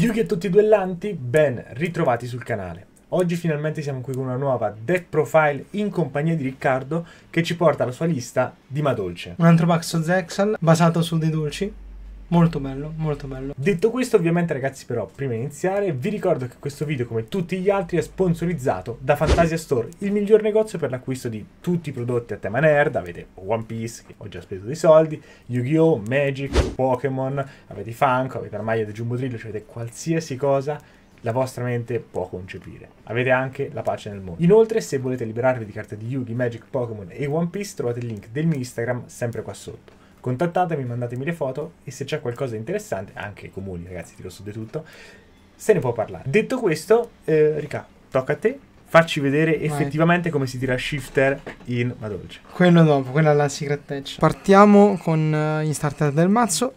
Yugi e tutti i duellanti, ben ritrovati sul canale. Oggi finalmente siamo qui con una nuova deck profile in compagnia di Riccardo che ci porta alla sua lista di Madolce. Un altro pack su Zexal basato su dei dolci Molto bello, molto bello. Detto questo, ovviamente, ragazzi, però, prima di iniziare, vi ricordo che questo video, come tutti gli altri, è sponsorizzato da Fantasia Store, il miglior negozio per l'acquisto di tutti i prodotti a tema nerd. Avete One Piece, che ho già speso dei soldi, Yu-Gi-Oh!, Magic, Pokémon, avete i Funko, avete la maglia di Jumbo Drillo, cioè avete qualsiasi cosa la vostra mente può concepire. Avete anche la pace nel mondo. Inoltre, se volete liberarvi di carte di Yugi, Magic, Pokémon e One Piece, trovate il link del mio Instagram sempre qua sotto. Contattatemi, mandatemi le foto e se c'è qualcosa di interessante, anche i comuni, ragazzi, tiro su di tutto, se ne può parlare. Detto questo, eh, Ricà, tocca a te farci vedere effettivamente come si tira shifter in Madolce. Quello dopo, quella è la secret edge. Partiamo con uh, gli starter del mazzo.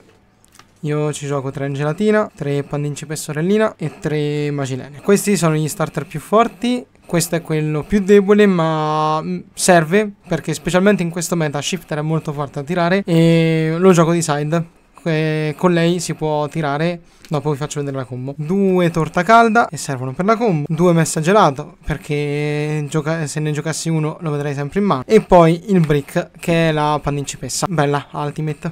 Io ci gioco 3 gelatina, tre pandincipe sorellina e tre magilene. Questi sono gli starter più forti questo è quello più debole ma mm, serve perché specialmente in questo meta Shifter è molto forte a tirare e lo gioco di side con lei si può tirare dopo vi faccio vedere la combo due torta calda che servono per la combo due messa gelato perché se ne giocassi uno lo vedrei sempre in mano e poi il brick che è la pannincipessa bella ultimate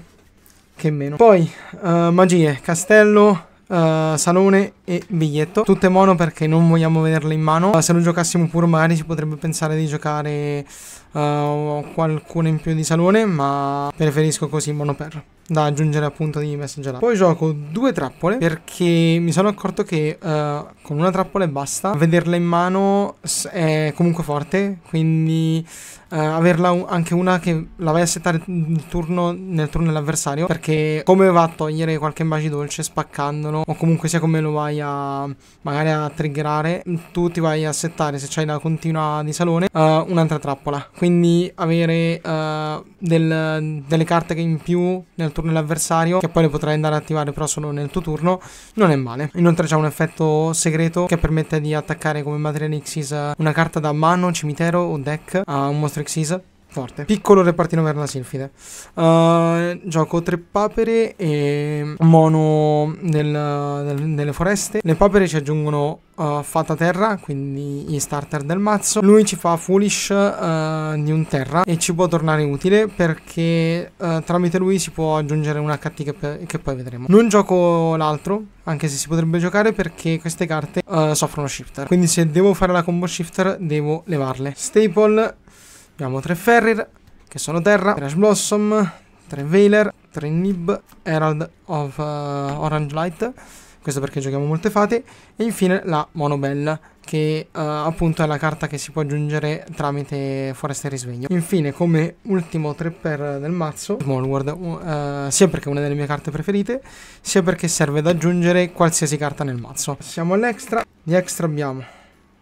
che meno poi uh, magie castello uh, salone e biglietto. Tutte mono perché non vogliamo vederle in mano. Uh, se lo giocassimo pure magari si potrebbe pensare di giocare uh, qualcuno in più di salone, ma preferisco così monoper da aggiungere appunto di messenger app. Poi gioco due trappole perché mi sono accorto che uh, con una trappola e basta vederla in mano è comunque forte, quindi uh, averla un- anche una che la vai a settare nel turno, nel turno dell'avversario perché come va a togliere qualche baci dolce spaccandolo o comunque sia come lo vai a magari a triggerare, tu ti vai a settare se c'hai la continua di salone uh, un'altra trappola quindi avere uh, del, delle carte in più nel turno dell'avversario, che poi le potrai andare a attivare però solo nel tuo turno, non è male. Inoltre c'è un effetto segreto che permette di attaccare come Material Xyz eh, una carta da mano, cimitero o deck a un mostro Xyz Forte. Piccolo repartino per la silfide. Uh, eh, gioco tre papere e mono nel, nel, nelle foreste. Le papere ci aggiungono uh, fata terra, quindi gli starter del mazzo. Lui ci fa foolish uh, di un terra e ci può tornare utile perché tramite lui si può aggiungere una HT che, che poi vedremo. Non gioco l'altro, anche se si potrebbe giocare perché queste carte soffrono shifter. Quindi se devo fare la combo shifter devo levarle. Staple Abbiamo 3 Ferrir, che sono Terra, Crash Blossom, 3 Veiler, 3 Nib, Herald of uh, Orange Light, questo perché giochiamo molte fate, e infine la Monobella, che uh, appunto è la carta che si può aggiungere tramite Foresta e Risveglio. Infine, come ultimo 3x del mazzo, Small World, uh, sia perché è una delle mie carte preferite, sia perché serve ad aggiungere qualsiasi carta nel mazzo. Passiamo all'extra, di extra abbiamo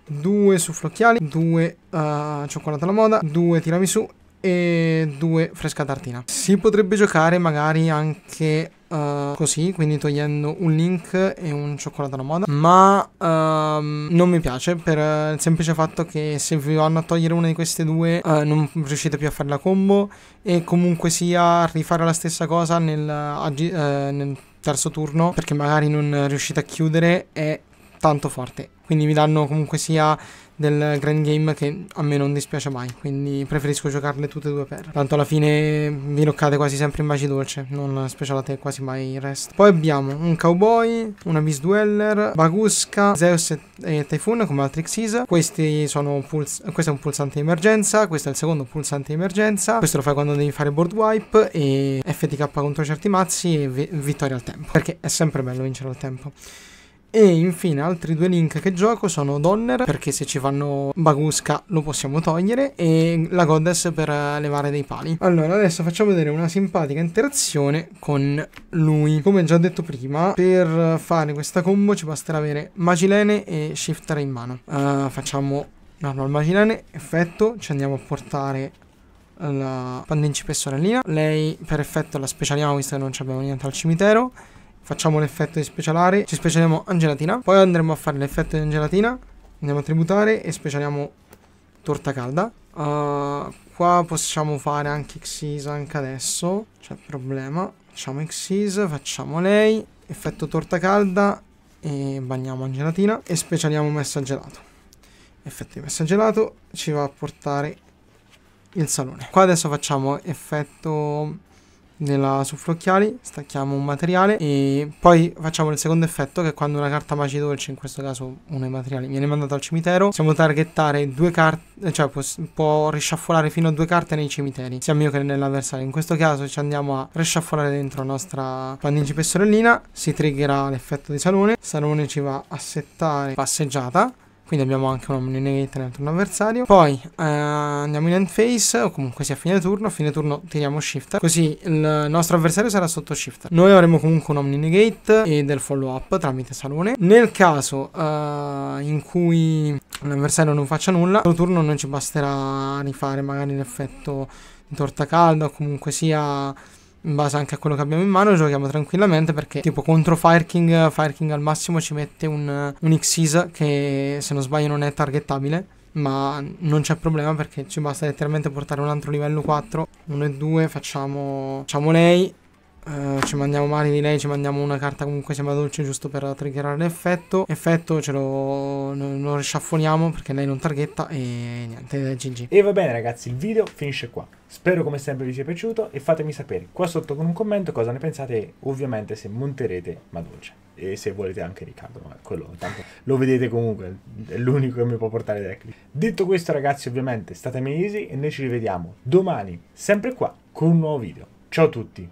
2 suffrocchiali, 2 uh, eh, cioccolato alla moda, 2 tiramisù e 2 fresca tartina. Si potrebbe giocare magari anche uh, così, quindi togliendo un link e un cioccolato alla moda, ma um, non mi piace per il semplice fatto che se vi vanno a togliere una di queste due uh, non riuscite più a fare la combo e comunque sia rifare la stessa cosa nel, uh, nel terzo turno perché magari non riuscite a chiudere è tanto forte. Quindi mi danno comunque sia del grand game che a me non dispiace mai. Quindi preferisco giocarle tutte e due per. Tanto alla fine vi roccate quasi sempre in baci dolce. Non specialate quasi mai il resto. Poi abbiamo un cowboy, una Dweller, Bagusca, Zeus e, Typhoon come altri Xyz. Questi sono questo è un pulsante di emergenza. Questo è il secondo pulsante di emergenza. Questo lo fai quando devi fare board wipe. E FTK contro certi mazzi. E vi vittoria al tempo. Perché è sempre bello vincere al tempo. E infine altri due link che gioco sono Donner perché se ci fanno Bagusca lo possiamo togliere e la Goddess per levare dei pali. Allora adesso facciamo vedere una simpatica interazione con lui. Come già detto prima per fare questa combo ci basterà avere Magilene e Shifter in mano. Uh, facciamo normal Magilene, effetto, ci andiamo a portare la pandincipessa sorellina. Lei per effetto la specialiamo visto che non abbiamo niente al cimitero Facciamo l'effetto di specialare. Ci specialiamo angelatina. Poi andremo a fare l'effetto di angelatina. Andiamo a tributare e specialiamo torta calda. Uh, qua possiamo fare anche Xyz anche adesso. C'è problema. Facciamo Xyz, facciamo lei. Effetto torta calda. E bagniamo angelatina. E specialiamo messa gelato. Effetto di messa gelato. Ci va a portare il salone. Qua adesso facciamo effetto nella soffrocchiali, stacchiamo un materiale e poi facciamo il secondo effetto che è quando una carta magia dolce, in questo caso uno dei materiali, viene mandata al cimitero, possiamo targettare due carte, eh, cioè può, può risciaffolare fino a due carte nei cimiteri, sia mio che nell'avversario. In questo caso ci andiamo a risciaffolare dentro la nostra pandincipe sorellina, si triggerà l'effetto di salone, salone ci va a settare passeggiata quindi abbiamo anche una moneta nel turno avversario. Poi eh, andiamo in end phase, o comunque sia a fine turno. A fine turno tiriamo shift. Così il nostro avversario sarà sotto shift. Noi avremo comunque un omni negate e del follow up tramite salone. Nel caso eh, in cui l'avversario non faccia nulla, il turno non ci basterà rifare magari l'effetto di torta calda o comunque sia in base anche a quello che abbiamo in mano giochiamo tranquillamente perché tipo contro Fire King al massimo ci mette un, un Xyz che se non sbaglio non è targettabile ma non c'è problema perché ci basta letteralmente portare un altro livello 4 1 e 2 facciamo, facciamo lei eh, ci mandiamo mani di lei, ci mandiamo una carta comunque sembra dolce giusto per triggerare l'effetto. Effetto ce lo, lo risciaffoniamo perché lei non targhetta e niente, GG. E va bene ragazzi, il video finisce qua. Spero come sempre vi sia piaciuto e fatemi sapere qua sotto con un commento cosa ne pensate ovviamente se monterete Madolce e se volete anche Riccardo, ma quello tanto lo vedete comunque, è l'unico che mi può portare dai Detto questo ragazzi ovviamente state easy e noi ci rivediamo domani sempre qua con un nuovo video. Ciao a tutti!